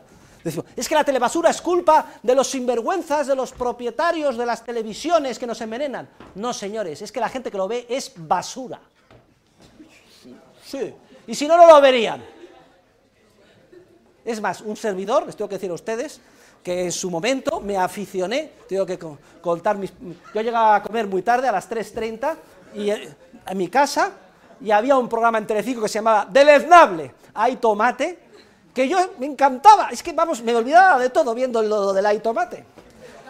es que la telebasura es culpa de los sinvergüenzas, de los propietarios de las televisiones que nos envenenan. No, señores, es que la gente que lo ve es basura. Sí. Y si no, no lo verían. Es más, un servidor, les tengo que decir a ustedes, que en su momento me aficioné, tengo que contar mis... Yo llegaba a comer muy tarde, a las 3.30, y en eh, mi casa, y había un programa en Telecinco que se llamaba Deleznable, hay tomate, que yo me encantaba, es que vamos, me olvidaba de todo viendo lo del hay tomate.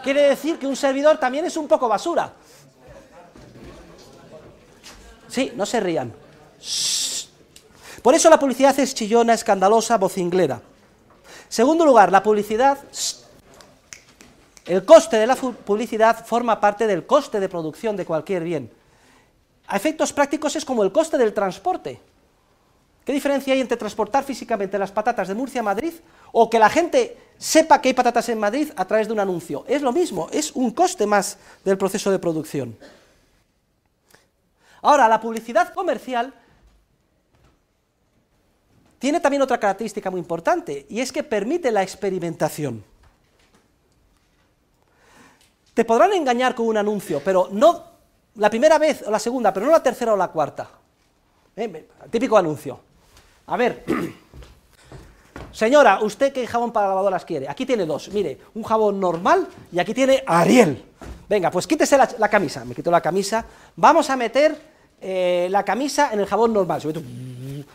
Quiere decir que un servidor también es un poco basura. Sí, no se rían. Shh. Por eso la publicidad es chillona, escandalosa, vocinglera. Segundo lugar, la publicidad... El coste de la publicidad forma parte del coste de producción de cualquier bien. A efectos prácticos es como el coste del transporte. ¿Qué diferencia hay entre transportar físicamente las patatas de Murcia a Madrid o que la gente sepa que hay patatas en Madrid a través de un anuncio? Es lo mismo, es un coste más del proceso de producción. Ahora, la publicidad comercial tiene también otra característica muy importante, y es que permite la experimentación. Te podrán engañar con un anuncio, pero no la primera vez o la segunda, pero no la tercera o la cuarta. Eh, típico anuncio. A ver, señora, ¿usted qué jabón para lavadoras quiere? Aquí tiene dos, mire, un jabón normal y aquí tiene Ariel. Venga, pues quítese la, camisa, me quito la camisa, vamos a meter eh, la camisa en el jabón normal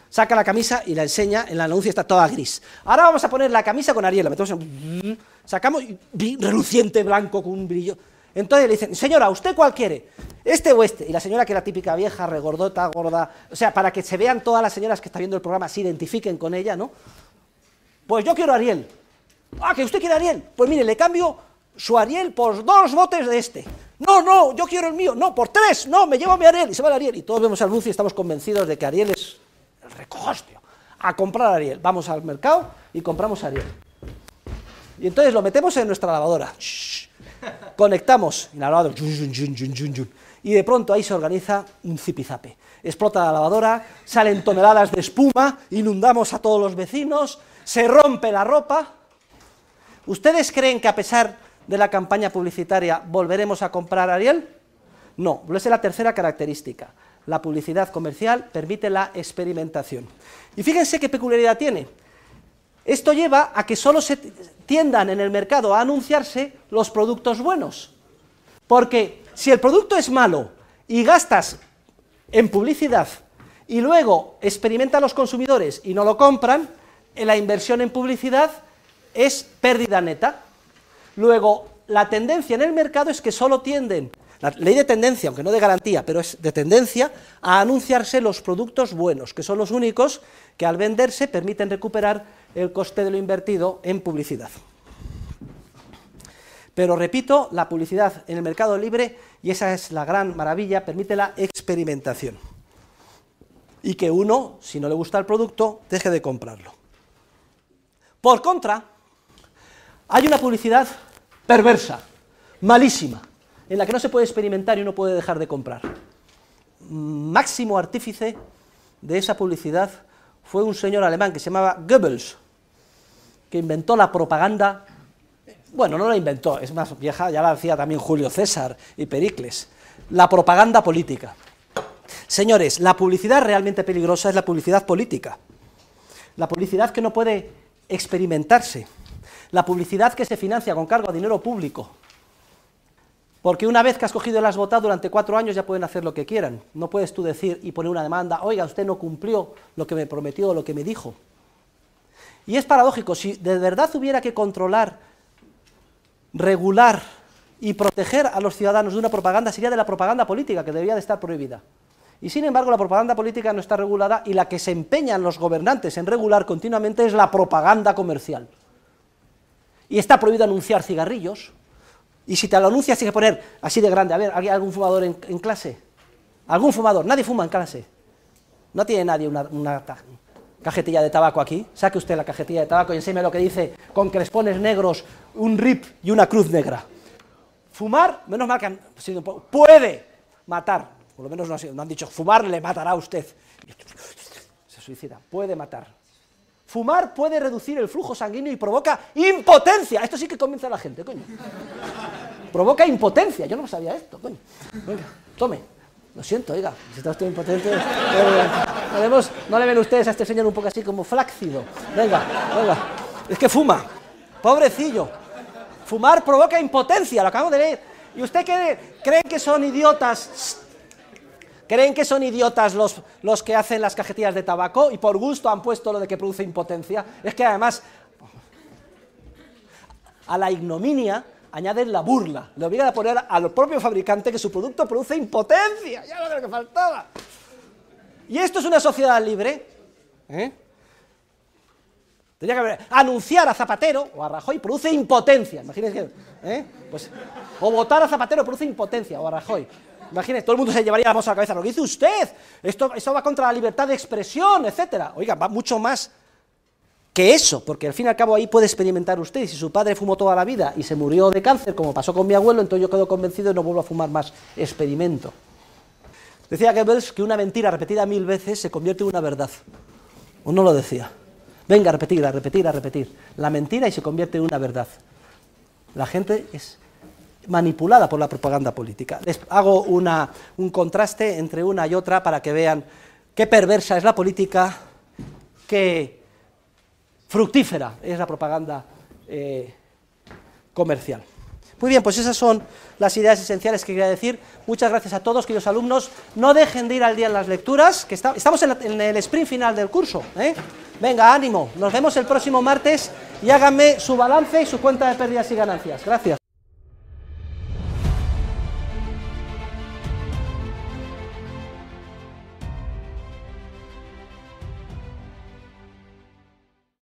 saca la camisa y la enseña, en la anuncia está toda gris. Ahora vamos a poner la camisa con Ariel, la metemos en... Sacamos reluciente blanco con un brillo. Entonces le dicen, señora, ¿usted cuál quiere? Este o este. Y la señora que era típica vieja, regordota, gorda, o sea, para que se vean todas las señoras que están viendo el programa, se identifiquen con ella, ¿no? Pues yo quiero Ariel. Ah, que usted quiere Ariel. Pues mire, le cambio su Ariel por dos botes de este. No, no, yo quiero el mío. No, por tres. No, me llevo mi Ariel. Y se va el Ariel. Y todos vemos a Lucy y estamos convencidos de que Ariel es hostia, a comprar Ariel. Vamos al mercado y compramos Ariel. Y entonces lo metemos en nuestra lavadora. Conectamos la lavadora. Y de pronto ahí se organiza un zipizape. Explota la lavadora, salen toneladas de espuma, inundamos a todos los vecinos, se rompe la ropa. ¿Ustedes creen que a pesar de la campaña publicitaria volveremos a comprar Ariel? No, esa es la tercera característica la publicidad comercial permite la experimentación. Y fíjense qué peculiaridad tiene. Esto lleva a que solo se tiendan en el mercado a anunciarse los productos buenos. Porque si el producto es malo y gastas en publicidad y luego experimentan los consumidores y no lo compran, la inversión en publicidad es pérdida neta. Luego, la tendencia en el mercado es que solo tienden la ley de tendencia, aunque no de garantía, pero es de tendencia a anunciarse los productos buenos, que son los únicos que al venderse permiten recuperar el coste de lo invertido en publicidad. Pero repito, la publicidad en el mercado libre, y esa es la gran maravilla, permite la experimentación. Y que uno, si no le gusta el producto, deje de comprarlo. Por contra, hay una publicidad perversa, malísima, en la que no se puede experimentar y uno puede dejar de comprar. Máximo artífice de esa publicidad fue un señor alemán que se llamaba Goebbels, que inventó la propaganda, bueno, no la inventó, es más vieja, ya la hacía también Julio César y Pericles, la propaganda política. Señores, la publicidad realmente peligrosa es la publicidad política, la publicidad que no puede experimentarse, la publicidad que se financia con cargo a dinero público, porque una vez que has cogido las botas durante cuatro años ya pueden hacer lo que quieran. No puedes tú decir y poner una demanda, oiga, usted no cumplió lo que me prometió o lo que me dijo. Y es paradójico, si de verdad hubiera que controlar, regular y proteger a los ciudadanos de una propaganda, sería de la propaganda política, que debía de estar prohibida. Y sin embargo, la propaganda política no está regulada y la que se empeñan los gobernantes en regular continuamente es la propaganda comercial. Y está prohibido anunciar cigarrillos, y si te lo anuncias, tienes que poner así de grande. A ver, ¿hay algún fumador en, clase? ¿Algún fumador? Nadie fuma en clase. No tiene nadie una, cajetilla de tabaco aquí. Saque usted la cajetilla de tabaco y enséñeme lo que dice con pones negros, un rip y una cruz negra. Fumar, menos mal que han sido puede matar. Por lo menos no no han dicho, fumar le matará a usted. Se suicida, puede matar. Fumar puede reducir el flujo sanguíneo y provoca impotencia. Esto sí que a la gente, coño. Provoca impotencia. Yo no sabía esto, coño. Venga, tome. Lo siento, oiga, si está usted impotente. no le ven ustedes a este señor un poco así como flácido. Venga, venga. Es que fuma. Pobrecillo. Fumar provoca impotencia, lo acabo de leer. Y usted cree, cree que son idiotas ¿Creen que son idiotas los, que hacen las cajetillas de tabaco y por gusto han puesto lo de que produce impotencia? Es que además a la ignominia añaden la burla, le obligan a poner al propio fabricante que su producto produce impotencia, ya que faltaba. Y esto es una sociedad libre. ¿eh? Tenía que anunciar a Zapatero o a Rajoy produce impotencia, imagínense, ¿eh? pues, o votar a Zapatero produce impotencia o a Rajoy. Imagínese, todo el mundo se llevaría la mano a la cabeza. Lo que dice usted, esto, esto va contra la libertad de expresión, etcétera. Oiga, va mucho más que eso, porque al fin y al cabo ahí puede experimentar usted. Y si su padre fumó toda la vida y se murió de cáncer, como pasó con mi abuelo, entonces yo quedo convencido y no vuelvo a fumar más. Experimento. Decía Goebbels que una mentira repetida mil veces se convierte en una verdad. ¿O no lo decía? Venga, repetirla, repetir, a repetir, repetir. La mentira y se convierte en una verdad. La gente es manipulada por la propaganda política. Les hago una, un contraste entre una y otra para que vean qué perversa es la política, qué fructífera es la propaganda eh, comercial. Muy bien, pues esas son las ideas esenciales que quería decir. Muchas gracias a todos, queridos alumnos. No dejen de ir al día en las lecturas, que estamos en, el sprint final del curso. ¿eh? Venga, ánimo. Nos vemos el próximo martes y háganme su balance y su cuenta de pérdidas y ganancias. Gracias.